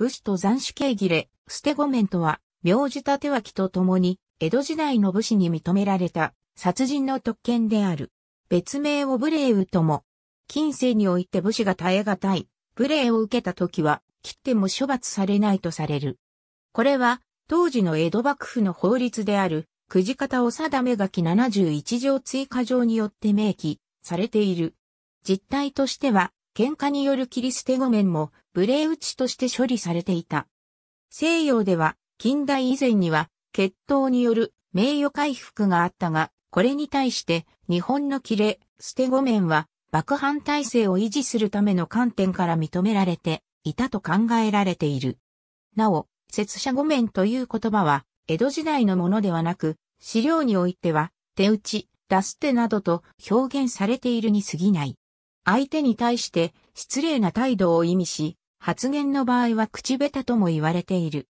武士と斬首刑儀礼、捨て御免とは、名字立脇と共に、江戸時代の武士に認められた、殺人の特権である。別名を無礼とも。近世において武士が耐え難い、無礼を受けた時は、切っても処罰されないとされる。これは、当時の江戸幕府の法律である、くじ方を定め書き71条追加条によって明記されている。実態としては、喧嘩による切り捨て御免も無礼打ちとして処理されていた。西洋では近代以前には血統による名誉回復があったが、これに対して日本の切れ、捨て御免は爆犯体制を維持するための観点から認められていたと考えられている。なお、拙者御免という言葉は江戸時代のものではなく、資料においては手打ち、出す手などと表現されているに過ぎない。相手に対して失礼な態度を意味し、発言の場合は口下手とも言われている。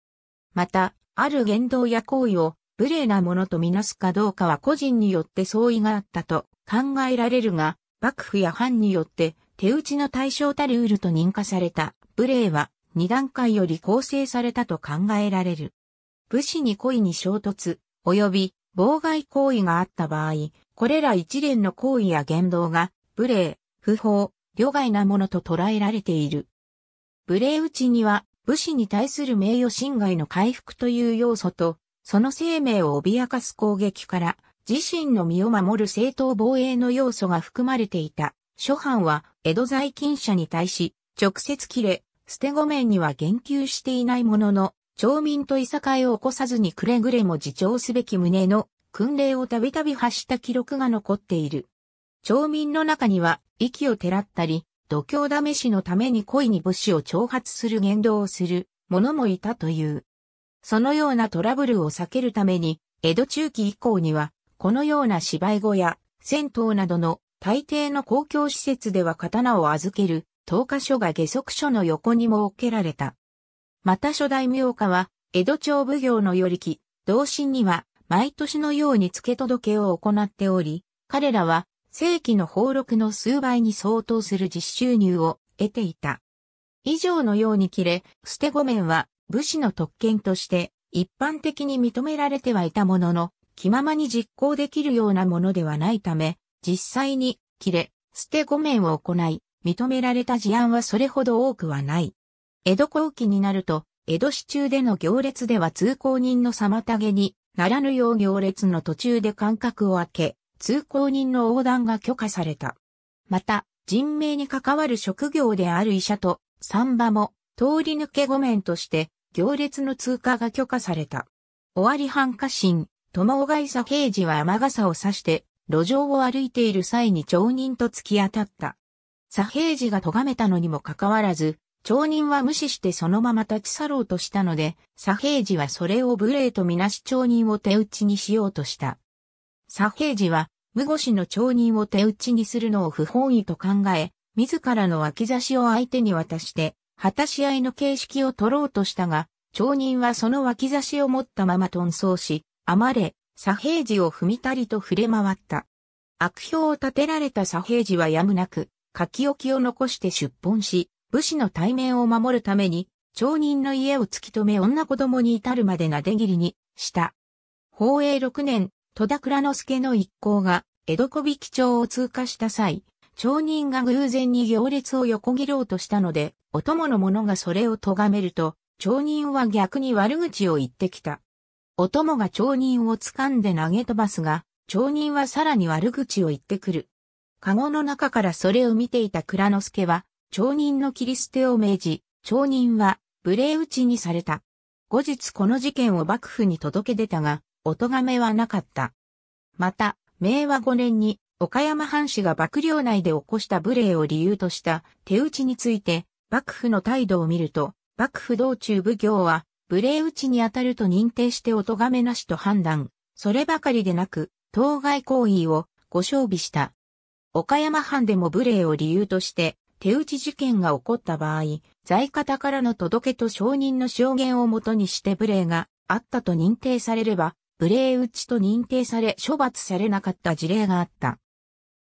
また、ある言動や行為を無礼なものとみなすかどうかは個人によって相違があったと考えられるが、幕府や藩によって手打ちの対象たルールと認可された無礼は二段階より構成されたと考えられる。武士に故意に衝突、及び妨害行為があった場合、これら一連の行為や言動が、無礼、不法、両外なものと捉えられている。無礼打ちには武士に対する名誉侵害の回復という要素と、その生命を脅かす攻撃から自身の身を守る正当防衛の要素が含まれていた。諸藩は江戸在勤者に対し直接切れ、捨て御免には言及していないものの、町民といさかいを起こさずにくれぐれも自重すべき旨の訓令をたびたび発した記録が残っている。町民の中には、息をてらったり、度胸試しのために故意に武士を挑発する言動をする者もいたという。そのようなトラブルを避けるために、江戸中期以降には、このような芝居小や銭湯などの大抵の公共施設では刀を預ける投下書が下足書の横にも置けられた。また初代名家は、江戸町奉行の寄木、同心には、毎年のように付け届けを行っており、彼らは、正規の俸禄の数倍に相当する実収入を得ていた。以上のように切れ、捨て御免は武士の特権として一般的に認められてはいたものの、気ままに実行できるようなものではないため、実際に切れ、捨て御免を行い、認められた事案はそれほど多くはない。江戸後期になると、江戸市中での行列では通行人の妨げにならぬよう行列の途中で間隔を空け、通行人の横断が許可された。また、人命に関わる職業である医者と産婆も通り抜け御免として行列の通過が許可された。尾張半家臣、友外佐平次は雨傘を差して路上を歩いている際に町人と突き当たった。左平次が咎めたのにもかかわらず、町人は無視してそのまま立ち去ろうとしたので、左平次はそれを無礼とみなし町人を手打ちにしようとした。左平次は無腰の町人を手打ちにするのを不本意と考え、自らの脇差しを相手に渡して、果たし合いの形式を取ろうとしたが、町人はその脇差しを持ったまま遁走し、余れ、左平次を踏みたりと触れ回った。悪評を立てられた左平次はやむなく、書き置きを残して出奔し、武士の対面を守るために、町人の家を突き止め女子供に至るまでなで切りにした。宝永6年、戸田倉之助の一行が、江戸小引町を通過した際、町人が偶然に行列を横切ろうとしたので、お供の者がそれを咎めると、町人は逆に悪口を言ってきた。お供が町人を掴んで投げ飛ばすが、町人はさらに悪口を言ってくる。カゴの中からそれを見ていた倉之助は、町人の切り捨てを命じ、町人は、無礼打ちにされた。後日この事件を幕府に届け出たが、お咎めはなかった。また、明和5年に岡山藩士が幕僚内で起こした無礼を理由とした手打ちについて、幕府の態度を見ると、幕府道中奉行は、無礼打ちに当たると認定してお咎めなしと判断。そればかりでなく、当該行為をご勝備した。岡山藩でも無礼を理由として、手打ち事件が起こった場合、在方からの届けと証人の証言をもとにして無礼があったと認定されれば、無礼打ちと認定され処罰されなかった事例があった。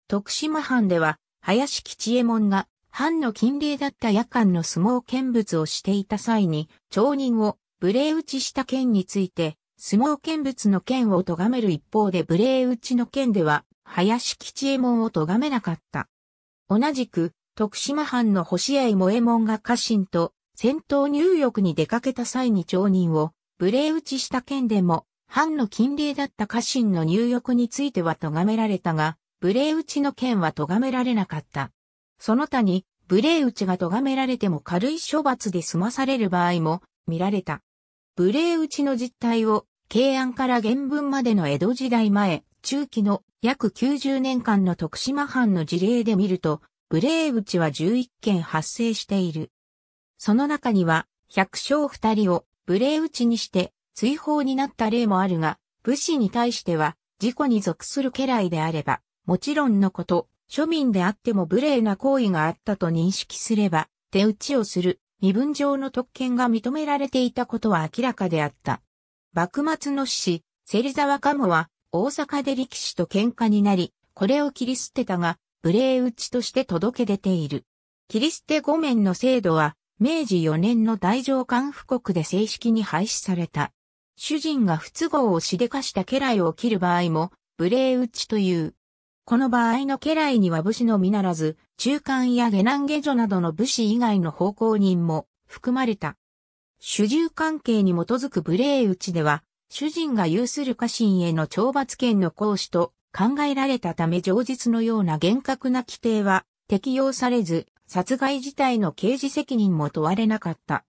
徳島藩では、林吉右衛門が、藩の近隣だった夜間の相撲見物をしていた際に、町人を無礼打ちした件について、相撲見物の件を咎める一方で無礼打ちの件では、林吉右衛門を咎めなかった。同じく、徳島藩の星合萌右衛門が家臣と戦闘入浴に出かけた際に町人を無礼打ちした件でも藩の禁令だった家臣の入浴については咎められたが、無礼打ちの件は咎められなかった。その他に、無礼打ちが咎められても軽い処罰で済まされる場合も見られた。無礼打ちの実態を、慶安から原文までの江戸時代前、中期の約90年間の徳島藩の事例で見ると、無礼打ちは11件発生している。その中には、百姓二人を無礼打ちにして追放になった例もあるが、武士に対しては、事故に属する家来であれば、もちろんのこと、庶民であっても無礼な行為があったと認識すれば、手打ちをする、身分上の特権が認められていたことは明らかであった。幕末の志士、芹沢鴨は、大阪で力士と喧嘩になり、これを切り捨てたが、無礼打ちとして届け出ている。切り捨て御免の制度は、明治4年の大乗官布国で正式に廃止された。主人が不都合をしでかした家来を切る場合も、無礼打ちという。この場合の家来には武士のみならず、中間や下男下女などの武士以外の奉公人も含まれた。主従関係に基づく無礼打ちでは、主人が有する家臣への懲罰権の行使と考えられたため上述のような厳格な規定は適用されず、殺害自体の刑事責任も問われなかった。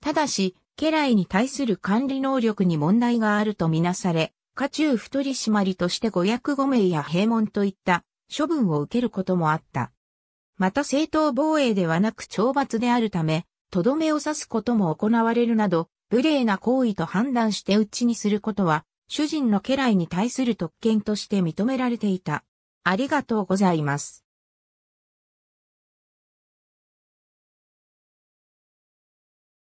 ただし、家来に対する管理能力に問題があるとみなされ、家中太り締まりとして五役五名や閉門といった処分を受けることもあった。また正当防衛ではなく懲罰であるため、とどめを刺すことも行われるなど、無礼な行為と判断してうちにすることは、主人の家来に対する特権として認められていた。ありがとうございます。